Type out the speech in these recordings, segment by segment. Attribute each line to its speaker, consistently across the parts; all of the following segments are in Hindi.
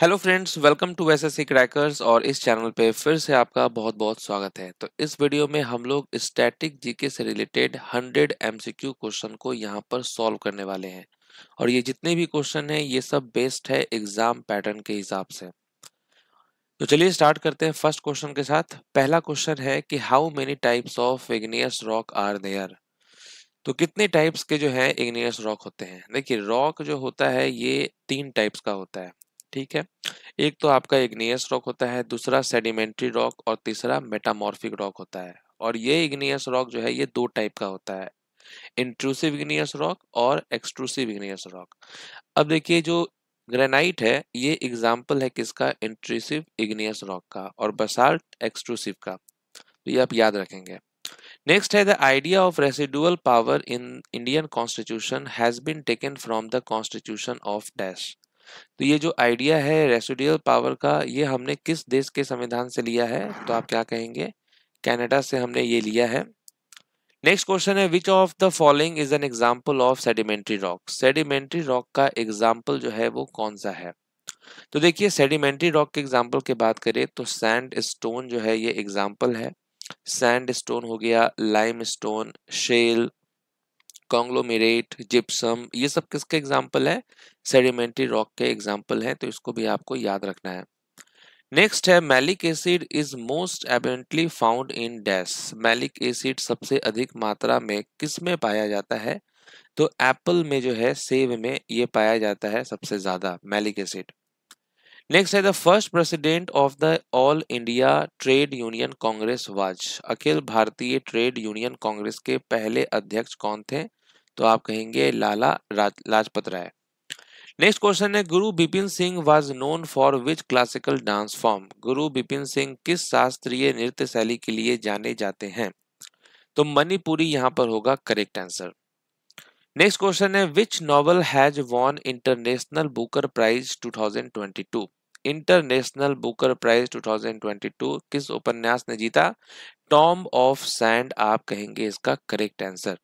Speaker 1: Hello friends welcome to S S crackers और इस चैनल पे फिर से आपका बहुत बहुत स्वागत है तो इस वीडियो में हम लोग स्टैटिक जीके से रिलेटेड 100 एमसीक्यू क्वेश्चन को यहाँ पर सॉल्व करने वाले हैं और ये जितने भी क्वेश्चन हैं ये सब बेस्ड है एग्जाम पैटर्न के हिसाब से तो चलिए स्टार्ट करते हैं फर्स्ट क्वेश्चन के साथ पहला क्वेश्चन है कि how many types of igneous rock are there तो कितने टाइप्स के जो है इग्नियस रॉक होते हैं देखिए रॉक जो होता है ये तीन टाइप्स का होता है ठीक है एक तो आपका इग्नियस रॉक होता है दूसरा सेडिमेंट्री रॉक और तीसरा मेटामॉर्फिक रॉक होता है और ये इग्नियस रॉक जो है ये दो टाइप का होता है इंट्रूसिव इग्नियस रॉक और एक्सट्रूसिव इग्नियस रॉक अब देखिए जो ग्रेनाइट है ये एग्जाम्पल है किसका इंट्रूसिव इग्नियस रॉक का और बसाल्ट एक्सट्रूसिव का तो ये आप याद रखेंगे नेक्स्ट है the idea of residual power in Indian constitution has been taken from the constitution of dash तो ये जो आइडिया है रेसिडियल पावर का ये हमने किस देश के संविधान से लिया है तो आप क्या कहेंगे कनाडा से हमने ये लिया है नेक्स्ट क्वेश्चन है which of the following is an example of sedimentary rock sedimentary rock का एग्जाम्पल जो है वो कौन सा है तो देखिए सेडिमेंट्री रॉक के एग्जाम्पल की बात करें तो सैंड स्टोन जो है ये एग्जाम्पल है सैंड स्टोन हो गया limestone shale conglomerate gypsum ये सब किसके एग्जाम्पल है सेडिमेंट्री रॉक के एग्जाम्पल हैं तो इसको भी आपको याद रखना है नेक्स्ट है malic acid is most abundantly found in dash malic acid सबसे अधिक मात्रा में किस में पाया जाता है तो एप्पल में जो है सेब में ये पाया जाता है सबसे ज़्यादा मैलिक एसिड नेक्स्ट है the first president of the All India Trade Union Congress was अखिल भारतीय ट्रेड यूनियन कांग्रेस के पहले अध्यक्ष कौन थे तो आप कहेंगे लाला लाजपत राय नेक्स्ट क्वेश्चन है Guru Bipin Singh was known for which classical dance form Guru Bipin Singh किस शास्त्रीय नृत्य शैली के लिए जाने जाते हैं तो मणिपुरी यहाँ पर होगा करेक्ट आंसर नेक्स्ट क्वेश्चन है which novel has won International Booker Prize 2022 International Booker Prize 2022 किस उपन्यास ने जीता टॉम ऑफ सैंड आप कहेंगे इसका करेक्ट आंसर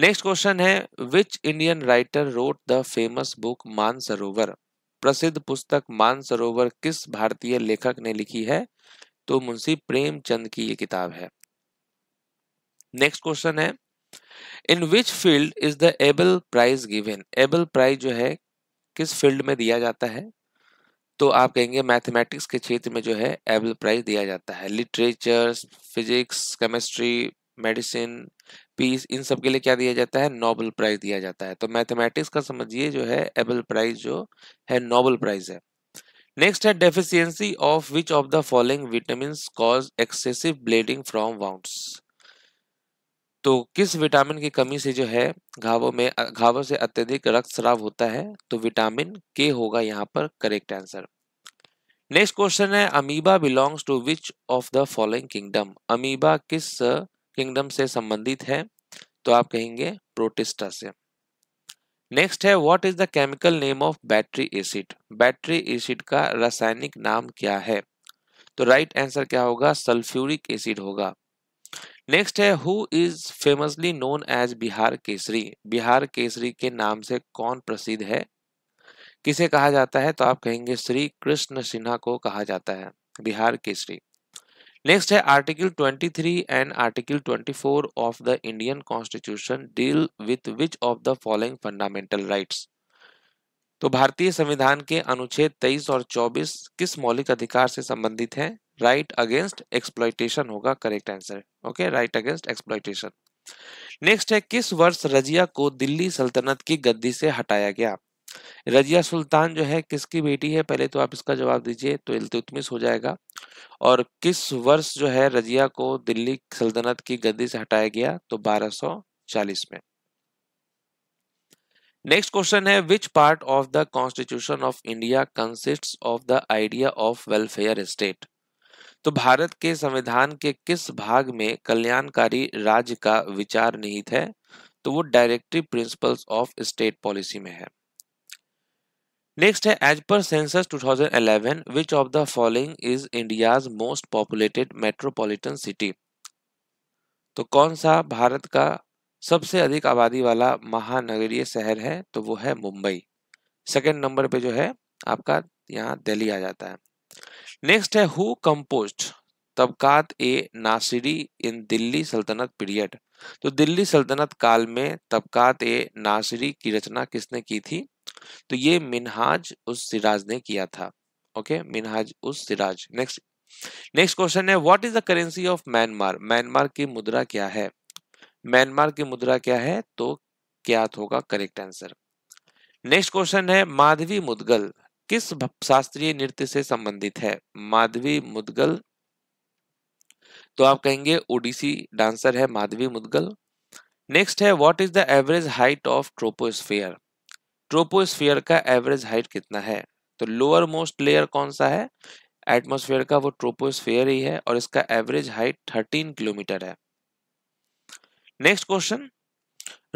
Speaker 1: नेक्स्ट क्वेश्चन है which Indian writer wrote the famous book Mansarovar प्रसिद्ध पुस्तक मानसरोवर किस भारतीय लेखक ने लिखी है तो मुंशी प्रेमचंद की ये किताब है नेक्स्ट क्वेश्चन है in which field is the Nobel prize given Nobel prize जो है किस फील्ड में दिया जाता है तो आप कहेंगे मैथमेटिक्स के क्षेत्र में जो है एबल प्राइज दिया जाता है literature physics chemistry medicine peace इन सब के लिए क्या दिया जाता है नोबल प्राइज दिया जाता है तो मैथमेटिक्स का समझिए जो है एबल प्राइज जो है नोबल प्राइज है नेक्स्ट है deficiency of which of the following vitamin cause excessive bleeding from wounds तो किस विटामिन की कमी से जो है घावों में घावों से अत्यधिक रक्त श्राव होता है तो विटामिन के होगा यहाँ पर करेक्ट आंसर नेक्स्ट क्वेश्चन है amoeba belongs to which of the following kingdom amoeba किस किंगडम से संबंधित है तो आप कहेंगे प्रोटिस्टा से नेक्स्ट है what is the chemical name of battery acid battery acid का रासायनिक नाम क्या है तो राइट right आंसर क्या होगा सल्फ्यूरिक एसिड होगा नेक्स्ट है who is famously known as Bihar Kesari Bihar Kesari के नाम से कौन प्रसिद्ध है किसे कहा जाता है तो आप कहेंगे श्री कृष्ण सिन्हा को कहा जाता है बिहार केसरी नेक्स्ट है article 23 and article 24 of the Indian constitution deal with which of the following fundamental rights तो भारतीय संविधान के अनुच्छेद 23 और 24 किस मौलिक अधिकार से संबंधित है राइट अगेंस्ट एक्सप्लाइटेशन होगा correct answer okay right against exploitation next है किस वर्ष रजिया को दिल्ली सल्तनत की गद्दी से हटाया गया रजिया सुल्तान जो है किसकी बेटी है पहले तो आप इसका जवाब दीजिए तो इल्तुतमिस हो जाएगा और किस वर्ष जो है रजिया को दिल्ली सल्तनत की गद्दी से हटाया गया तो 1240 में नेक्स्ट क्वेश्चन है which part of the constitution of India consist of the idea of welfare state तो भारत के संविधान के किस भाग में कल्याणकारी राज्य का विचार निहित है तो वो directive principles of state policy में है नेक्स्ट है as per census 2011 which of the following is India's most populated metropolitan city तो कौन सा भारत का सबसे अधिक आबादी वाला महानगरीय शहर है तो वो है मुंबई सेकेंड नंबर पे जो है आपका यहाँ दिल्ली आ जाता है नेक्स्ट है who composed Tabaqat e Nasiri in Delhi Sultanate period तो दिल्ली सल्तनत काल में तबकात ए नासिरी की रचना किसने की थी तो ये मिनहाज उस सिराज ने किया था okay Minhaj us Siraj next next question है what is the currency of Myanmar Myanmar की मुद्रा क्या है म्यांमार की मुद्रा क्या है तो क्या होगा करेक्ट आंसर नेक्स्ट क्वेश्चन है माधवी मुदगल किस शास्त्रीय नृत्य से संबंधित है माधवी मुदगल तो आप कहेंगे ओडिसी डांसर है माधवी मुदगल नेक्स्ट है what is the average height of troposphere troposphere का एवरेज हाइट कितना है तो लोअर मोस्ट लेयर कौन सा है एटमोसफियर का वो ट्रोपोस्फियर ही है और इसका एवरेज हाइट 13 किलोमीटर है next question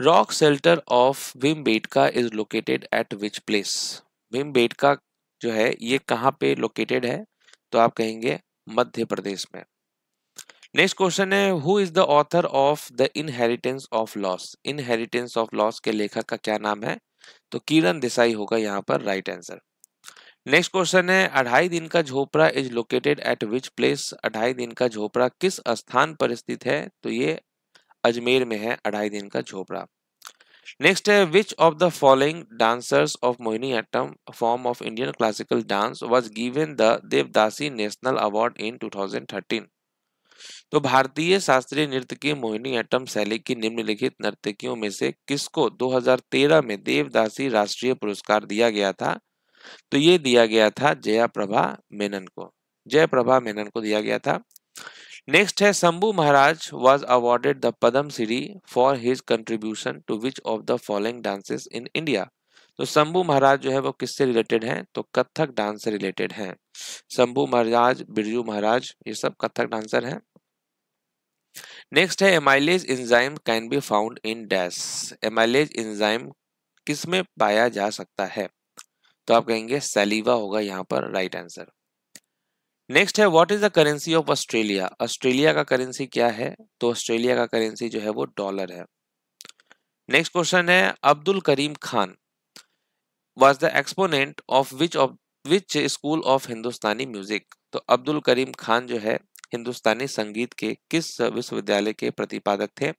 Speaker 1: rock shelter of Betka is located at which place Betka जो है ये कहाँ पे लोकेटेड है तो आप कहेंगे मध्य प्रदेश में नेक्स्ट क्वेश्चन है who is the author of the inheritance of loss inheritance of loss के लेखक का क्या नाम है तो किरण देसाई होगा यहाँ पर राइट आंसर नेक्स्ट क्वेश्चन है Adhai Din Ka Jhonpra is located at which place Adhai Din Ka झोपड़ा किस स्थान पर स्थित है तो ये अजमेर में है अढ़ाई दिन का झोपड़ा नेक्स्ट है which of the following dancers of Mohiniyattam form of Indian classical dance was given the Devadasi national award in 2013 तो भारतीय शास्त्रीय नृत्य की मोहिनी अट्टम शैली की निम्नलिखित नर्तकियों में से किसको 2013 में देवदासी राष्ट्रीय पुरस्कार दिया गया था तो ये दिया गया था जया प्रभा मेनन को जय प्रभा मेनन को दिया गया था नेक्स्ट है Shambhu Maharaj was awarded the Padma Shri for his contribution to which of the following dances in India तो शंभु महाराज जो है वो किससे रिलेटेड हैं तो कथक डांस से रिलेटेड हैं शंभू महाराज बिरजू महाराज ये सब कथक डांसर हैं नेक्स्ट है amylase enzyme can be found in dash amylase enzyme किस में पाया जा सकता है तो आप कहेंगे सलीवा होगा यहाँ पर राइट आंसर नेक्स्ट है what is the currency of Australia Australia का करेंसी क्या है तो ऑस्ट्रेलिया का करेंसी जो है वो डॉलर है नेक्स्ट क्वेश्चन है Abdul Karim Khan was the exponent of which of which school of Hindustani music तो अब्दुल करीम खान जो है हिंदुस्तानी संगीत के किस विश्वविद्यालय के प्रतिपादक थे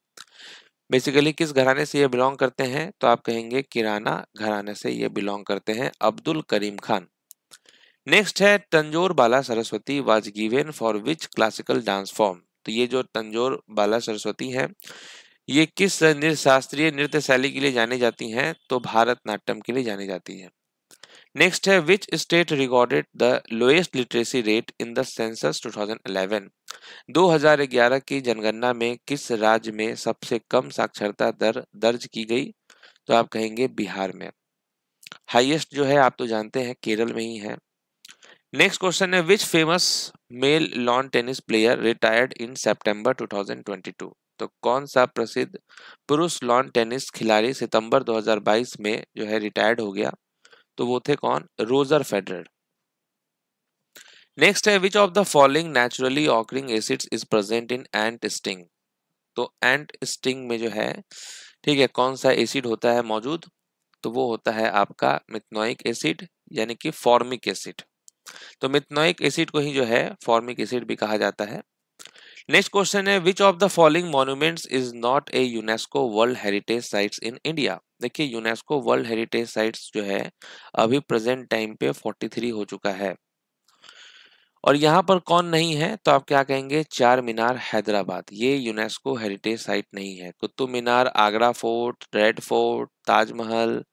Speaker 1: बेसिकली किस घराने से ये बिलोंग करते हैं तो आप कहेंगे किराना घराने से ये बिलोंग करते हैं अब्दुल करीम खान नेक्स्ट है Tanjore Bala Saraswati was given for which classical dance form तो ये जो तंजोर बाला सरस्वती है ये किस शास्त्रीय नृत्य शैली के लिए जानी जाती हैं तो भारतनाट्यम के लिए जानी जाती है नेक्स्ट है which state recorded the lowest literacy rate in the census 2011? 2011 की जनगणना में किस राज्य में सबसे कम साक्षरता दर दर्ज की गई तो आप कहेंगे बिहार में हाईएस्ट जो है आप तो जानते हैं केरल में ही है नेक्स्ट क्वेश्चन है which famous male lawn tennis player retired in September 2022 तो कौन सा प्रसिद्ध पुरुष लॉन टेनिस खिलाड़ी सितंबर 2022 में जो है रिटायर्ड हो गया तो वो थे कौन रोजर फेडरर नेक्स्ट है which of the following naturally occurring acids is present in ant sting तो एंट स्टिंग में जो है ठीक है कौन सा एसिड होता है मौजूद तो वो होता है आपका मिथनोइक एसिड यानी कि फॉर्मिक एसिड तो मिथनोइक एसिड को ही जो है फॉर्मिक एसिड भी कहा जाता है नेक्स्ट क्वेश्चन है which of the following monuments is not a UNESCO world heritage sites in India देखिए यूनेस्को वर्ल्ड हेरिटेज साइट्स जो है अभी प्रेजेंट टाइम पे 43 हो चुका है और यहाँ पर कौन नहीं है तो आप क्या कहेंगे चार मीनार हैदराबाद ये यूनेस्को हेरिटेज साइट नहीं है Qutub Minar Agra fort red fort Taj Mahal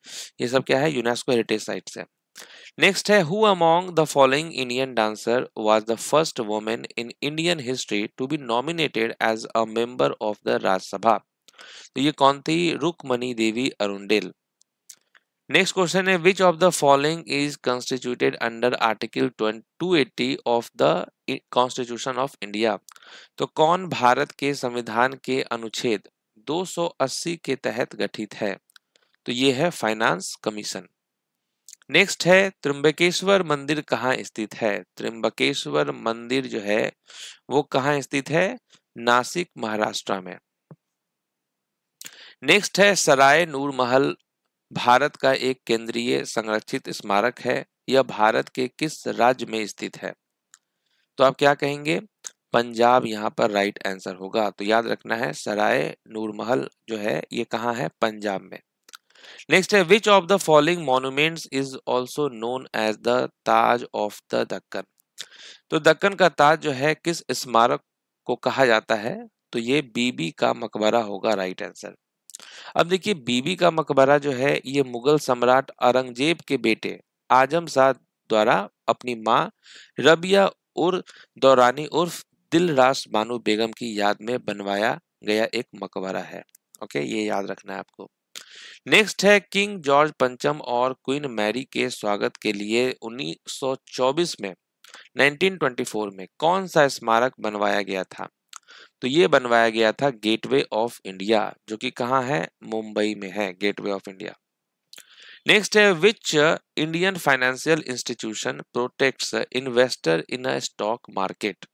Speaker 1: ये सब क्या है यूनेस्को हेरिटेज साइट्स है नेक्स्ट है who among the following Indian dancer was the first women in Indian history to be nominated as a member of the Rajya Sabha तो ये कौन थी Rukmini Devi Arundale next question है which of the following is constituted under article 280 of the constitution of India तो कौन भारत के संविधान के अनुच्छेद 280 के तहत गठित है तो ये है फाइनेंस कमीशन नेक्स्ट है त्रिम्बकेश्वर मंदिर कहाँ स्थित है त्रिम्बकेश्वर मंदिर जो है वो कहाँ स्थित है नासिक महाराष्ट्र में नेक्स्ट है सराय नूर महल भारत का एक केंद्रीय संरक्षित स्मारक है यह भारत के किस राज्य में स्थित है तो आप क्या कहेंगे पंजाब यहाँ पर राइट आंसर होगा तो याद रखना है सराय नूर महल जो है ये कहाँ है पंजाब में नेक्स्ट है which of the following monuments is also known as the Taj of the Deccan तो दक्कन का ताज जो है किस स्मारक को कहा जाता है तो ये बीबी का मकबरा होगा राइट आंसर अब देखिए बीबी का मकबरा जो है ये मुगल सम्राट औरंगजेब के बेटे आजम शाह द्वारा अपनी माँ रबिया उर दौरानी उर्फ दिलरास बानू बेगम की याद में बनवाया गया एक मकबरा है ओके ये याद रखना है आपको नेक्स्ट है किंग जॉर्ज पंचम और क्वीन मैरी के स्वागत के लिए 1924 में 1924 में कौन सा स्मारक बनवाया गया था तो ये बनवाया गया था गेटवे ऑफ इंडिया जो कि कहा है मुंबई में है गेटवे ऑफ इंडिया नेक्स्ट है which Indian financial institution protect investor in a stock market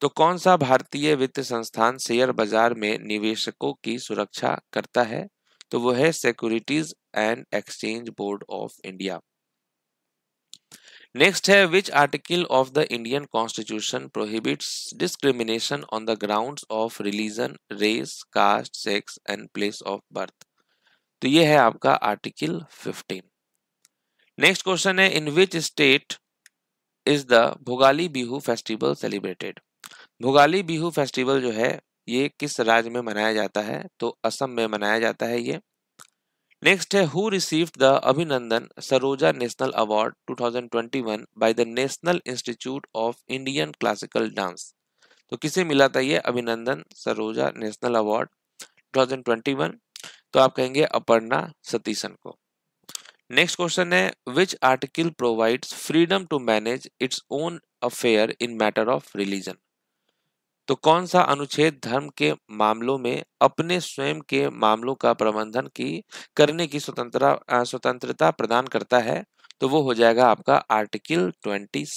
Speaker 1: तो कौन सा भारतीय वित्त संस्थान शेयर बाजार में निवेशकों की सुरक्षा करता है तो वो है securities and exchange board of India next है which article of the Indian constitution prohibits discrimination on the ground of religion race caste sex and place of birth तो ये है आपका आर्टिकल फिफ्टीन नेक्स्ट क्वेश्चन है in which state is the Bhogali Bihu festival celebrated Bhogali Bihu festival जो है ये किस राज्य में मनाया जाता है तो असम में मनाया जाता है ये नेक्स्ट है who receive the Abhinandan Saroja national award 2021 by the national institute of Indian classical dance तो किसे मिला था ये अभिनंदन सरोजा नेशनल अवार्ड 2021 तो आप कहेंगे अपर्णा सतीशन को नेक्स्ट क्वेश्चन है which article provides freedom to manage its own affair in matter of religion तो कौन सा अनुच्छेद धर्म के मामलों में अपने स्वयं के मामलों का प्रबंधन की करने की स्वतंत्रता स्वतंत्रता प्रदान करता है तो वो हो जाएगा आपका आर्टिकल 26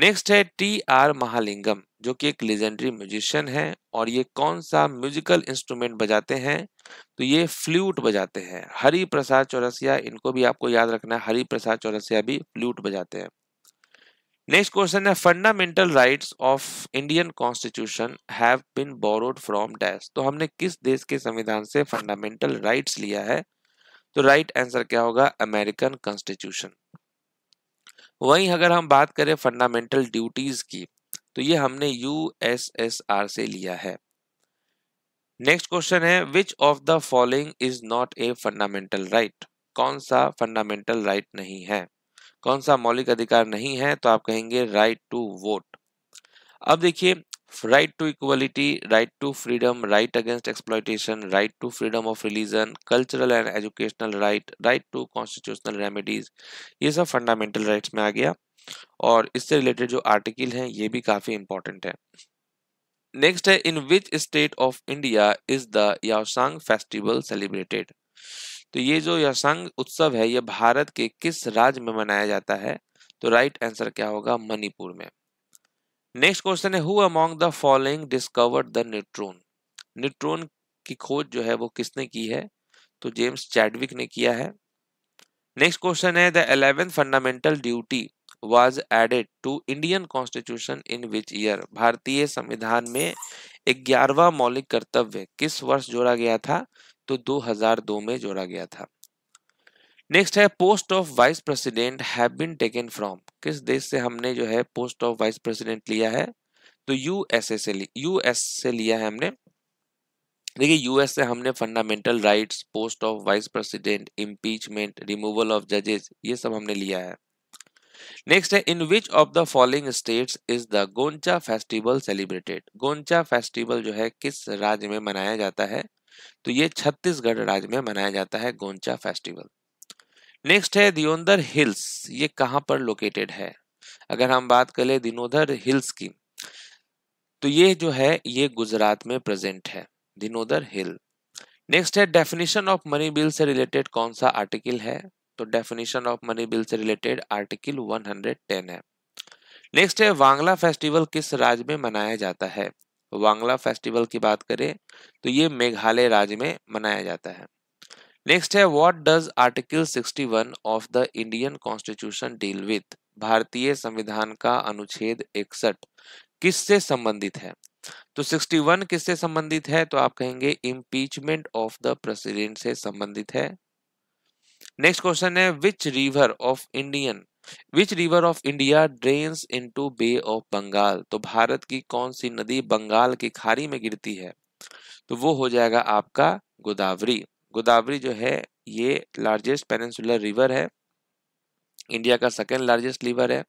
Speaker 1: नेक्स्ट है टी आर महालिंगम जो कि एक लेजेंडरी म्यूजिशियन है और ये कौन सा म्यूजिकल इंस्ट्रूमेंट बजाते हैं तो ये फ्लूट बजाते हैं हरि प्रसाद चौरसिया इनको भी आपको याद रखना है हरि प्रसाद चौरसिया भी फ्लूट बजाते हैं नेक्स्ट क्वेश्चन है fundamental rights of Indian constitution have been borrowed from dash तो हमने किस देश के संविधान से फंडामेंटल राइट्स लिया है तो राइट right आंसर क्या होगा अमेरिकन कॉन्स्टिट्यूशन वहीं अगर हम बात करें फंडामेंटल ड्यूटीज की तो ये हमने यूएसएसआर से लिया है नेक्स्ट क्वेश्चन है which of the following is not a fundamental right कौन सा फंडामेंटल राइट right नहीं है कौन सा मौलिक अधिकार नहीं है तो आप कहेंगे राइट टू वोट अब देखिए right to equality right to freedom right against exploitation right to freedom of religion cultural and educational right right to constitutional remedies ये सब फंडामेंटल राइट्स में आ गया और इससे रिलेटेड जो आर्टिकल हैं ये भी काफ़ी इंपॉर्टेंट है नेक्स्ट है in which state of India is the Yaosang festival celebrated तो ये जो यशंग उत्सव है ये भारत के किस राज्य में मनाया जाता है तो राइट आंसर क्या होगा मणिपुर में नेक्स्ट क्वेश्चन है who among the following discovered the neutron neutron की खोज जो है वो किसने की है तो जेम्स चैडविक ने किया है नेक्स्ट क्वेश्चन है the eleventh fundamental duty was added to Indian constitution in which year भारतीय संविधान में ग्यारहवा मौलिक कर्तव्य किस वर्ष जोड़ा गया था तो 2002 में जोड़ा गया था नेक्स्ट है post of vice president have been taken from किस देश से हमने जो है पोस्ट ऑफ वाइस प्रेसिडेंट लिया है तो यूएसए से यूएस से लिया है हमने देखिए यूएस से हमने fundamental rights post of vice president impeachment removal of जजेस ये सब हमने लिया है नेक्स्ट है in which of the following states is the Goncha festival celebrated Goncha festival जो है किस राज्य में मनाया जाता है तो ये छत्तीसगढ़ राज्य में मनाया जाता है गोंचा फेस्टिवल नेक्स्ट है दियोंदर हिल्स ये कहाँ पर लोकेटेड है अगर हम बात करें दिनोदर हिल्स की तो ये जो है ये गुजरात में प्रेजेंट है दिनोदर हिल नेक्स्ट है डेफिनेशन ऑफ मनी बिल से रिलेटेड कौन सा आर्टिकल है तो डेफिनेशन ऑफ मनी बिल से रिलेटेड आर्टिकल 110 है नेक्स्ट है वांगला फेस्टिवल किस राज्य में मनाया जाता है वांगला फेस्टिवल की बात करें तो ये मेघालय राज्य में मनाया जाता है नेक्स्ट है what does article 61 of the Indian constitution deal with भारतीय संविधान का अनुच्छेद इकसठ किससे संबंधित है तो 61 किससे संबंधित है तो आप कहेंगे इम्पीचमेंट ऑफ द प्रेसिडेंट से संबंधित है नेक्स्ट क्वेश्चन है which river of Indian which river of India drains into bay of Bengal तो भारत की कौन सी नदी बंगाल की खाड़ी में गिरती है तो वो हो जाएगा आपका गोदावरी गोदावरी जो है ये लार्जेस्ट पेनिनसुलर रिवर है इंडिया का सेकेंड लार्जेस्ट रिवर है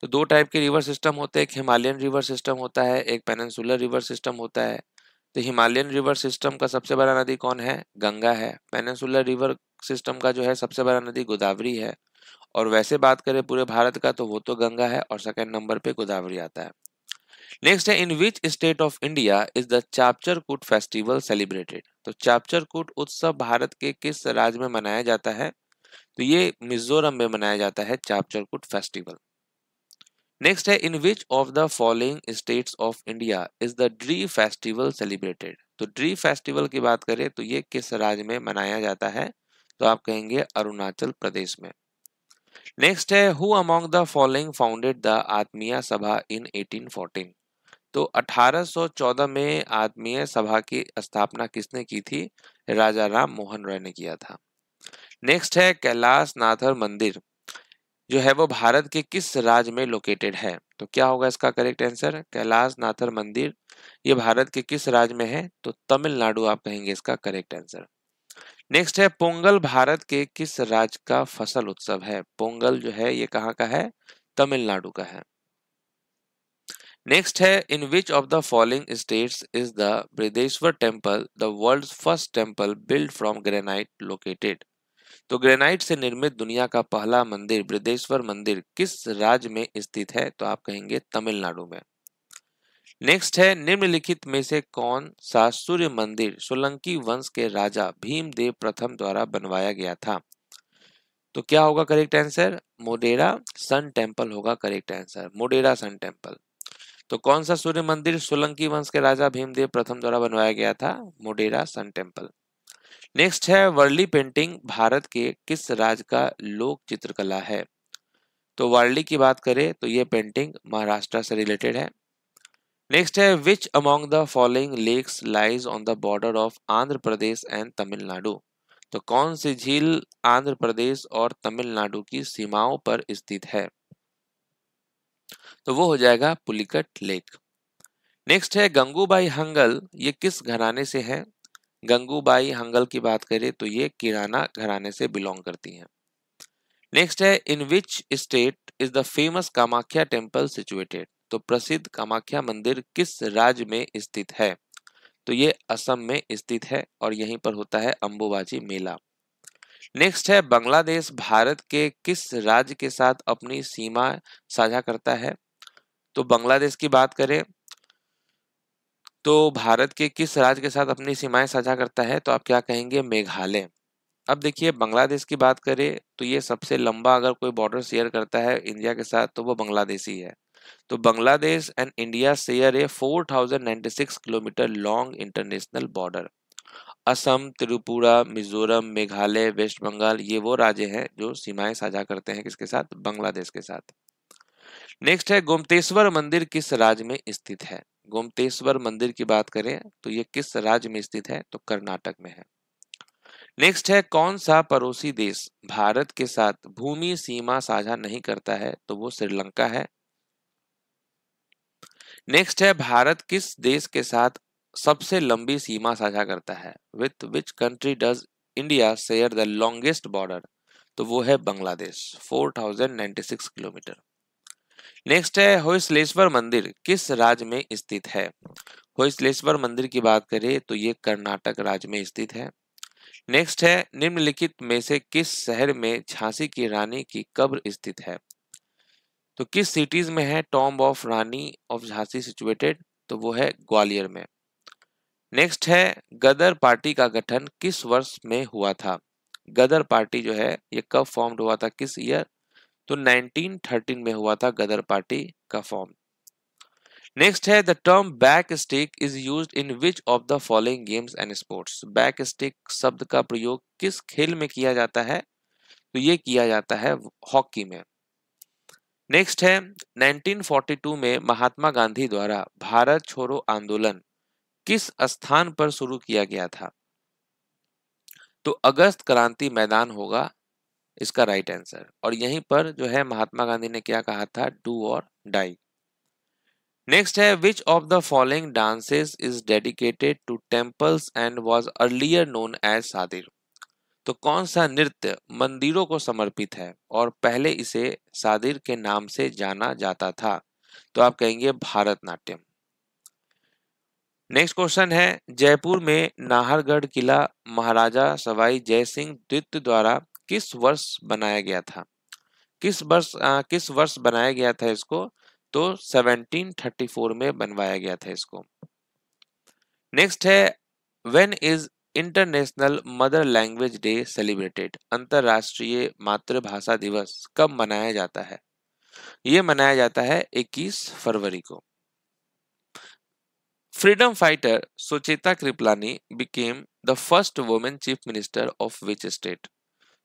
Speaker 1: तो दो टाइप के रिवर सिस्टम होते हैं एक हिमालयन रिवर सिस्टम होता है एक पेनेंसुलर रिवर सिस्टम होता है तो हिमालयन रिवर सिस्टम का सबसे बड़ा नदी कौन है गंगा है पेनिनसुलर रिवर सिस्टम का जो है सबसे बड़ा नदी गोदावरी है और वैसे बात करें पूरे भारत का तो वो तो गंगा है और सेकेंड नंबर पे गोदावरी आता है नेक्स्ट है in which state of India is the Chapchar Kut festival celebrated तो चापचरकूट उत्सव भारत के किस राज्य में मनाया जाता है तो ये मिजोरम में मनाया जाता है चापचरकूट फेस्टिवल नेक्स्ट है in which of the following states of India is the Dree festival celebrated तो ड्री फेस्टिवल की बात करें तो ये किस राज्य में मनाया जाता है तो आप कहेंगे अरुणाचल प्रदेश में नेक्स्ट है who among the following founded the Atmiya Sabha इन 1814 तो 1814 में आत्मीय सभा की स्थापना किसने की थी राजा राम मोहन रॉय ने किया था नेक्स्ट है कैलाश नाथर मंदिर जो है वो भारत के किस राज्य में लोकेटेड है तो क्या होगा इसका करेक्ट आंसर कैलाश नाथर मंदिर ये भारत के किस राज्य में है तो तमिलनाडु आप कहेंगे इसका करेक्ट आंसर नेक्स्ट है पोंगल भारत के किस राज्य का फसल उत्सव है पोंगल जो है ये कहाँ का है तमिलनाडु का है नेक्स्ट है in which of the following states is the Brihadeeswara temple the world first temple build from granite located तो ग्रेनाइट से निर्मित दुनिया का पहला मंदिर बृदेश्वर मंदिर किस राज्य में स्थित है तो आप कहेंगे तमिलनाडु में नेक्स्ट है निम्नलिखित में से कौन सा सूर्य मंदिर सोलंकी वंश के राजा भीमदेव प्रथम द्वारा बनवाया गया था तो क्या होगा correct answer Modhera sun temple होगा correct answer Modhera sun temple तो कौन सा सूर्य मंदिर सोलंकी वंश के राजा भीमदेव प्रथम द्वारा बनवाया गया था मोडेरा सन टेम्पल नेक्स्ट है वर्ली पेंटिंग भारत के किस राज्य का लोक चित्रकला है तो वर्ली की बात करें तो ये पेंटिंग महाराष्ट्र से रिलेटेड है नेक्स्ट है which among the following lakes lies on the border of Andhra Pradesh and Tamil Nadu तो कौन सी झील आंध्र प्रदेश और तमिलनाडु की सीमाओं पर स्थित है तो वो हो जाएगा पुलिकट लेक नेक्स्ट है गंगूबाई हंगल ये किस घराने से है गंगूबाई हंगल की बात करें तो ये किराना घराने से बिलोंग करती हैं नेक्स्ट है in which state is the famous Kamakhya temple situated तो प्रसिद्ध कामाख्या मंदिर किस राज्य में स्थित है तो ये असम में स्थित है और यहीं पर होता है अंबुबाजी मेला नेक्स्ट है बांग्लादेश भारत के किस राज्य के साथ अपनी सीमा साझा करता है तो बांग्लादेश की बात करें तो भारत के किस राज्य के साथ अपनी सीमाएं साझा करता है तो आप क्या कहेंगे मेघालय अब देखिए बांग्लादेश की बात करें तो ये सबसे लंबा अगर कोई बॉर्डर शेयर करता है इंडिया के साथ तो वो बांग्लादेशी है तो Bangladesh and India share a 4096 kilometre long international border Assam Tripura Mizoram Meghalaya West Bengal ये वो राज्य हैं जो सीमाएं साझा करते हैं किसके साथ बांग्लादेश के साथ नेक्स्ट है गोमतेश्वर मंदिर किस राज्य में स्थित है गोमतेश्वर मंदिर की बात करें तो ये किस राज्य में स्थित है तो कर्नाटक में है नेक्स्ट है कौन सा पड़ोसी देश भारत के साथ भूमि सीमा साझा नहीं करता है तो वो श्रीलंका है नेक्स्ट है भारत किस देश के साथ सबसे लंबी सीमा साझा करता है with which country does India share the longest border तो वो है बांग्लादेश 4096 किलोमीटर नेक्स्ट है होइसलेश्वर मंदिर किस राज्य में स्थित है होइसलेश्वर मंदिर की बात करें तो ये कर्नाटक राज्य में स्थित है नेक्स्ट है निम्नलिखित में से किस शहर में झांसी की रानी की कब्र स्थित है तो किस सिटीज में है tomb of Rani of Jhansi situated तो वो है ग्वालियर में नेक्स्ट है गदर पार्टी का गठन किस वर्ष में हुआ था गदर पार्टी जो है ये कब फॉर्म हुआ था किस ईयर तो 1913 में हुआ था गदर पार्टी का फॉर्म नेक्स्ट है the term back stick is use in which of the following games and sports back stick शब्द का प्रयोग किस खेल में किया जाता है तो ये किया जाता है हॉकी में नेक्स्ट है 1942 में महात्मा गांधी द्वारा भारत छोड़ो आंदोलन किस स्थान पर शुरू किया गया था तो अगस्त क्रांति मैदान होगा इसका राइट आंसर और यहीं पर जो है महात्मा गांधी ने क्या कहा था डू और डाई नेक्स्ट है which of the following dances is dedicated to temples and was earlier known as Sadir तो कौन सा नृत्य मंदिरों को समर्पित है और पहले इसे सादिर के नाम से जाना जाता था तो आप कहेंगे भारतनाट्यम नेक्स्ट क्वेश्चन है जयपुर में नाहरगढ़ किला महाराजा सवाई जय सिंह द्वितीय द्वारा किस वर्ष बनाया गया था किस वर्ष किस वर्ष बनाया गया था इसको तो 1734 में बनवाया गया था इसको नेक्स्ट है when is international mother language day celebrated अंतर्राष्ट्रीय मातृभाषा दिवस कब मनाया जाता है ये मनाया जाता है 21 फरवरी को freedom fighter Sucheta Kripalani became the first women chief minister of which state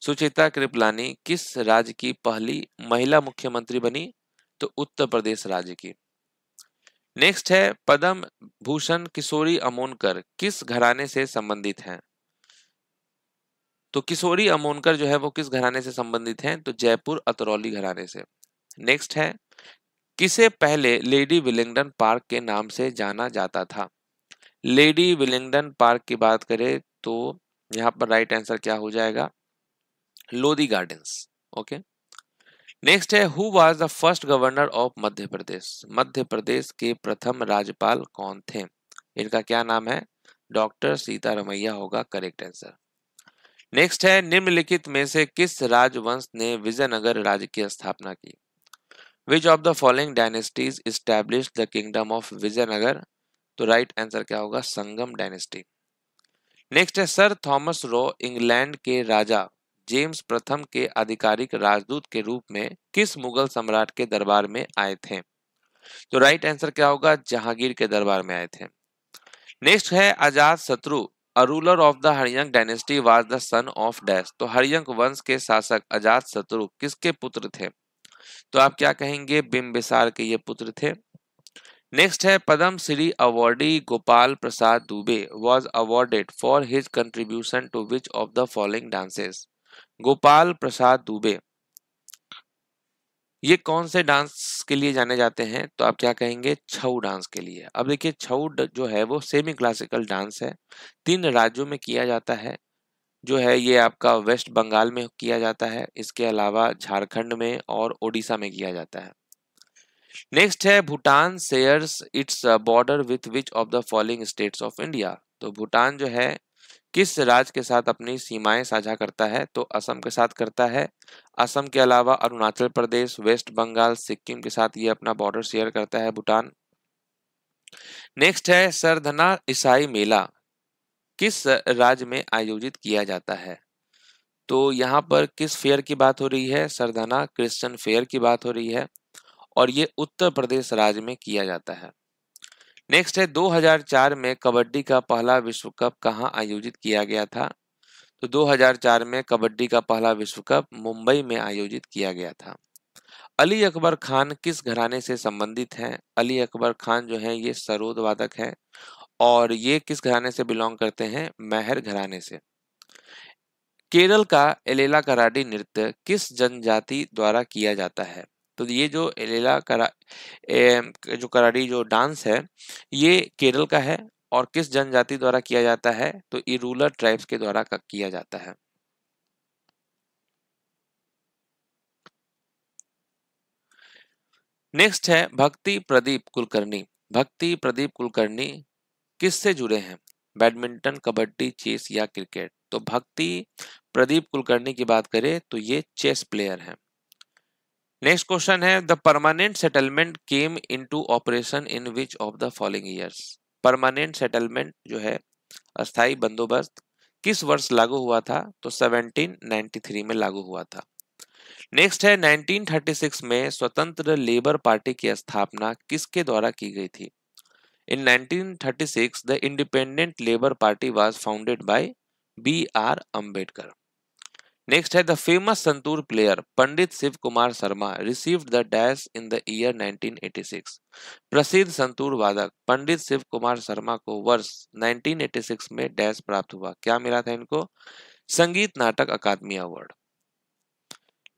Speaker 1: Sucheta Kripalani किस राज्य की पहली महिला मुख्यमंत्री बनी तो उत्तर प्रदेश राज्य की नेक्स्ट है पदम भूषण किशोरी अमोनकर किस घराने से संबंधित हैं तो किशोरी अमोनकर जो है वो किस घराने से संबंधित हैं तो जयपुर अतरौली घराने से नेक्स्ट है किसे पहले लेडी विलिंगडन पार्क के नाम से जाना जाता था लेडी विलिंगडन पार्क की बात करें तो यहाँ पर राइट आंसर क्या हो जाएगा लोदी गार्डन्स ओके नेक्स्ट है who was the first governor of Madhya Pradesh Madhya Pradesh के प्रथम राज्यपाल कौन थे इनका क्या नाम है डॉक्टर सीतारमैया होगा करेक्ट आंसर नेक्स्ट है निम्नलिखित में से किस राजवंश ने विजयनगर राज्य की स्थापना की which of the following dynasties establish the kingdom of Vijayanagar तो राइट आंसर क्या होगा संगम डायनेस्टी नेक्स्ट है सर थॉमस रो इंग्लैंड के राजा जेम्स प्रथम के आधिकारिक राजदूत के रूप में किस मुगल सम्राट के दरबार में आए थे तो राइट आंसर क्या होगा जहांगीर के दरबार में आए थे नेक्स्ट है Ajatashatru a ruler of the Haryanka dynasty was the son of dash तो हरियंक वंश के शासक अजात शत्रु किसके पुत्र थे तो आप क्या कहेंगे बिम्बिसार के ये पुत्र थे नेक्स्ट है Padma Shri awardee Gopal Prasad Dubey was awarded for his contribution to which of the following dances Gopal Prasad Dubey ये कौन से डांस के लिए जाने जाते हैं तो आप क्या कहेंगे छऊ डांस के लिए अब देखिए छऊ जो है वो सेमी क्लासिकल डांस है तीन राज्यों में किया जाता है जो है ये आपका वेस्ट बंगाल में किया जाता है इसके अलावा झारखंड में और ओडिशा में किया जाता है नेक्स्ट है Bhutan shares its border with which of the following states of India तो भूटान जो है किस राज्य के साथ अपनी सीमाएं साझा करता है तो असम के साथ करता है असम के अलावा अरुणाचल प्रदेश वेस्ट बंगाल सिक्किम के साथ ये अपना बॉर्डर शेयर करता है भूटान नेक्स्ट है सरधना ईसाई मेला किस राज्य में आयोजित किया जाता है तो यहाँ पर किस फेयर की बात हो रही है सरधना क्रिश्चियन फेयर की बात हो रही है और ये उत्तर प्रदेश राज्य में किया जाता है नेक्स्ट है 2004 में कबड्डी का पहला विश्व कप कहाँ आयोजित किया गया था तो 2004 में कबड्डी का पहला विश्व कप मुंबई में आयोजित किया गया था अली अकबर खान किस घराने से संबंधित हैं अली अकबर खान जो है ये सरोद वादक है और ये किस घराने से बिलोंग करते हैं मेहर घराने से केरल का एलेला कराडी नृत्य किस जनजाति द्वारा किया जाता है तो ये जो एलेला करा ए, जो कराड़ी जो डांस है ये केरल का है और किस जनजाति द्वारा किया जाता है तो ये रूरल ट्राइब्स के द्वारा किया जाता है नेक्स्ट है भक्ति प्रदीप कुलकर्णी भक्ति प्रदीप कुलकर्णी किससे जुड़े हैं बैडमिंटन कबड्डी चेस या क्रिकेट तो भक्ति प्रदीप कुलकर्णी की बात करें तो ये चेस प्लेयर हैं नेक्स्ट क्वेश्चन है the permanent settlement came into operation in which of the following years permanent settlement जो है अस्थाई बंदोबस्त किस वर्ष लागू हुआ था तो 1793 में लागू हुआ था नेक्स्ट है 1936 में स्वतंत्र लेबर पार्टी की स्थापना किसके द्वारा की गई थी in 1936 the independent labour party was founded by B R Ambedkar next है the famous santoor player Pandit Shiv Kumar Sharma received the dash in the year 1986 प्रसिद्ध संतूर वादक पंडित शिव कुमार शर्मा को वर्ष 1986 में डैश प्राप्त हुआ क्या मिला था इनको संगीत नाटक अकादमी अवार्ड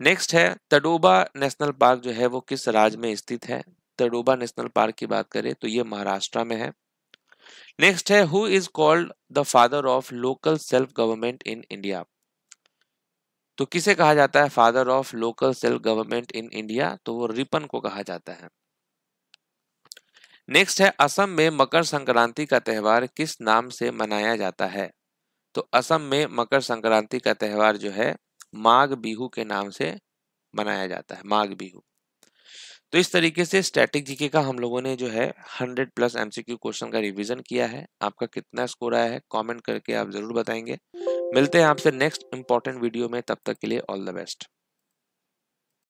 Speaker 1: नेक्स्ट है तडोबा नेशनल पार्क जो है वो किस राज्य में स्थित है तडोबा नेशनल पार्क की बात करें तो ये महाराष्ट्र में है नेक्स्ट है who is called the father of local self government in India तो किसे कहा जाता है father of local self government in India तो वो रिपन को कहा जाता है नेक्स्ट है असम में मकर संक्रांति का त्यौहार किस नाम से मनाया जाता है तो असम में मकर संक्रांति का त्यौहार जो है माघ बिहू के नाम से मनाया जाता है माघ बिहू तो इस तरीके से स्टैटिक जीके का हम लोगों ने जो है 100 प्लस एमसीक्यू क्वेश्चन का रिवीजन किया है आपका कितना स्कोर आया है कमेंट करके आप जरूर बताएंगे मिलते हैं आपसे नेक्स्ट इंपॉर्टेंट वीडियो में तब तक के लिए ऑल द बेस्ट